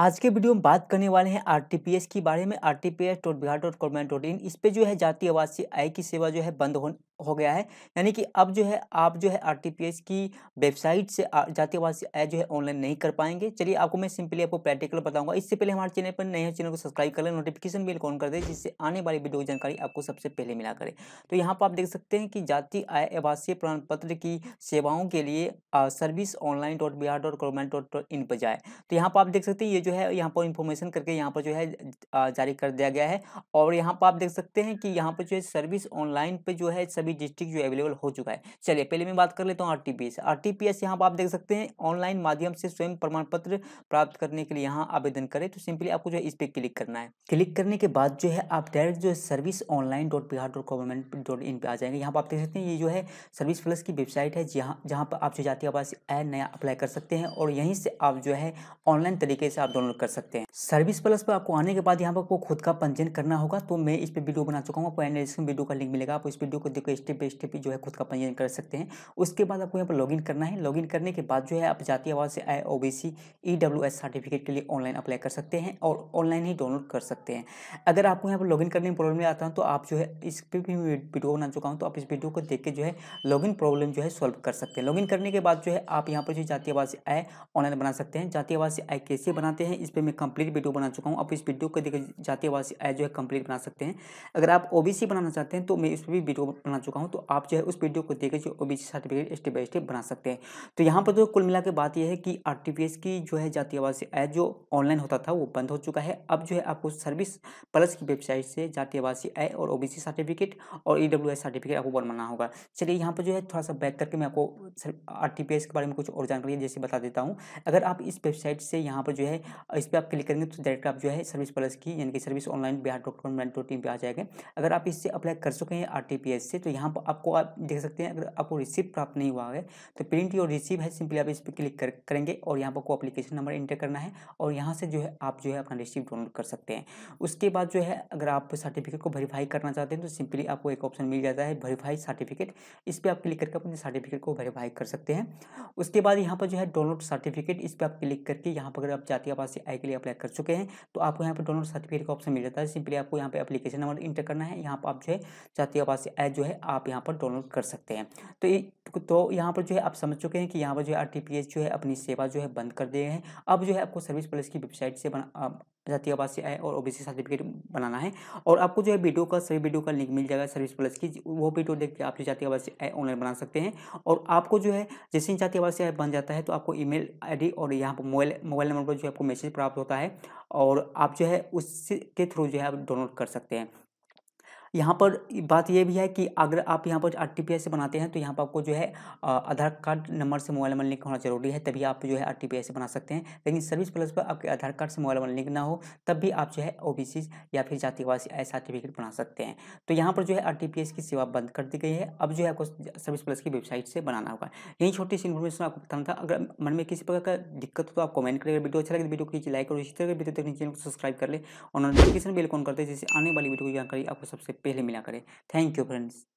आज के वीडियो में बात करने वाले हैं आर टी पी एस के बारे में R T P S dot Bihar dot government dot in इस पर जो है जाति आवासीय आय की सेवा जो है बंद हो हो गया है यानी कि अब जो है आप जो है आर की वेबसाइट से जातिवाद से जो है ऑनलाइन नहीं कर पाएंगे चलिए आपको मैं सिंपली आपको प्रैक्टिकल बताऊंगा इससे पहले हमारे चैनल पर नए चैनल को सब्सक्राइब कर लें नोटिफिकेशन बिल ऑन कर दे जिससे आने वाली वीडियो की जानकारी आपको सबसे पहले मिला करे तो यहाँ पर आप देख सकते हैं कि जाति आय आवासीय प्रमाण पत्र की सेवाओं के लिए service online dot Bihar dot government dot in पर जाए तो यहाँ पर आप देख सकते हैं ये जो है यहाँ पर इन्फॉर्मेशन करके यहाँ पर जो है जारी कर दिया गया है और यहाँ पर आप देख सकते हैं कि यहाँ पर जो है सर्विस ऑनलाइन पर जो है सभी सभी डिस्ट्रिक्ट जो अवेलेबल हो चुका है चलिए पहले मैं बात कर लेता हूँ R T P S R T P S यहाँ पर आप देख सकते हैं ऑनलाइन माध्यम से स्वयं प्रमाण पत्र प्राप्त करने के लिए यहाँ आवेदन करें तो सिंपली आपको जो है इस पर क्लिक करना है क्लिक करने के बाद जो है आप डायरेक्ट जो है service online dot Bihar dot government dot in पर आ जाएंगे यहाँ पर आप देख सकते हैं ये जो है सर्विस प्लस की वेबसाइट है जहाँ जहाँ पर आप जो जाति आवास ऐड नया अप्लाई कर सकते हैं और यहीं से आप जो है ऑनलाइन तरीके से आप डाउनलोड कर सकते हैं सर्विस प्लस पर आपको आने के बाद यहाँ पर आपको खुद का पंजीयन करना होगा तो मैं इस पर वीडियो बना चुका हूँ आपको एंड वीडियो का लिंक मिलेगा आप इस वीडियो को देखो स्टेप बाई स्टेप जो है खुद का पंजीयन कर सकते हैं उसके बाद आपको यहाँ पर लॉगिन करना है लॉगिन करने के बाद जो है आप जाति आवाज से आए O B E W S certificate के लिए ऑनलाइन अप्लाई कर सकते हैं और ऑनलाइन ही डाउनलोड कर सकते हैं अगर आपको यहाँ पर लॉगिन करने में प्रॉब्लम आता है तो आप जो है इस पर भी वीडियो बना चुका हूँ तो आप इस वीडियो को देख के जो है लॉगिन प्रॉब्लम जो है सॉल्व कर सकते हैं लॉगिन करने के बाद जो है आप यहाँ पर जो जाति आवाज से आए ऑनलाइन बना सकते हैं जाति आवाज से आए कैसे बनाते हैं इस पर मैं कंप्लीट वीडियो बना चुका हूँ आप इस वीडियो को देखकर जाति आवाज से आए जो है कंप्लीट बना सकते हैं अगर आप ओ बनाना चाहते हैं तो मैं इस पर भी वीडियो बना चुका चुका हूँ तो आप जो है उस वीडियो को देखकर जो O certificate step by step बना सकते हैं तो यहाँ पर जो तो कुल मिला बात यह है कि आर की जो है जाती आवासीय ऐप जो ऑनलाइन होता था वो बंद हो चुका है अब जो है आपको सर्विस प्लस की वेबसाइट से जाती आवासीय ऐप और ओ सर्टिफिकेट और ई सर्टिफिकेट आपको बनवाना होगा चलिए यहाँ पर जो है थोड़ा सा बैक करके मैं आपको आर के बारे में कुछ और जानकारी जैसे बता देता हूँ अगर आप इस वेबसाइट से यहाँ पर जो है इस पर आप क्लिक करेंगे तो डायरेक्ट आप जो है सर्विस प्लस की यानी कि service online Bihar dot com dot in पर आ जाएगा अगर आप इससे अप्लाई कर चुके हैं आर से तो यहाँ पर आपको आप देख सकते हैं अगर आपको रिसीव प्राप्त नहीं हुआ है तो प्रिंट योर रिसीव है सिंपली आप इस पर क्लिक कर, करेंगे और यहाँ पर आपको अप्लीकेशन नंबर इंटर करना है और यहाँ से जो है आप जो है अपना रिसीव डाउनलोड कर सकते हैं उसके बाद जो है अगर आप सर्टिफिकेट को वेरीफाई करना चाहते हैं तो सिंपली आपको एक ऑप्शन मिल जाता है वेरीफाई सर्टिफिकेट इस पर आप क्लिक करके अपने सर्टिफिकेट को वेरीफाई कर सकते हैं उसके बाद यहाँ पर जो है डाउनलोड सर्टिफिकेट इस पर आप क्लिक करके यहाँ पर अगर आप जाती आवास से आई के लिए अप्लाई कर चुके हैं तो आपको यहाँ पर डाउनलोड सर्टिफिकेट का ऑप्शन मिल जाता है सिंपली आपको यहाँ पर अपलीकेशन नंबर इंटर करना है यहाँ पर आप जो है जाती आवास से आए जो है आप यहाँ पर डाउनलोड कर सकते हैं तो ए, तो यहाँ पर जो है आप समझ चुके हैं कि यहाँ पर जो है आर जो है अपनी सेवा जो है बंद कर दिए हैं अब जो है आपको सर्विस प्लस की वेबसाइट से बना आवास आवासीय आय और ओबीसी सर्टिफिकेट बनाना है और आपको जो है वीडियो का सभी वीडियो का लिंक मिल जाएगा सर्विस प्लस की वो वीडियो देख के आप जो आवास आवासीय आय ऑनलाइन बना सकते हैं और आपको जो है जैसे ही आवास आवासीय आए बन जाता है तो आपको ई मेल और यहाँ पर मोबाइल मोबाइल नंबर पर जो है आपको मैसेज प्राप्त होता है और आप जो है उसके थ्रू जो है आप डाउनलोड कर सकते हैं यहाँ पर बात यह भी है कि अगर आप यहाँ पर आर से बनाते हैं तो यहाँ पर आपको जो है आधार कार्ड नंबर से मोबाइल नंबर लिंक होना जरूरी है तभी आप जो है आर से बना सकते हैं लेकिन सर्विस प्लस पर आपके आधार कार्ड से मोबाइल नंबर लिंक ना हो तब भी आप जो है ओ या फिर जातिवासी ऐसा सर्टिफिकेट बना सकते हैं तो यहाँ पर जो है आर की सेवा बंद कर दी गई है अब जो है आपको सर्विस प्लस की वेबसाइट से बनाना होगा यही छोटी सी इन्फॉर्मेशन आपको बताना था अगर मन में किसी प्रकार का दिक्कत हो तो आप कमेंट करेंगे वीडियो अच्छा लगे तो वीडियो की लाइक और इसी तरह वीडियो देखने चैनल को सब्सक्राइब कर ले और नोटिफिकेशन बिल कॉन करते हैं जिससे आने वाली वीडियो की जानकारी आपको सबसे पहले मिला करें थैंक यू फ्रेंड्स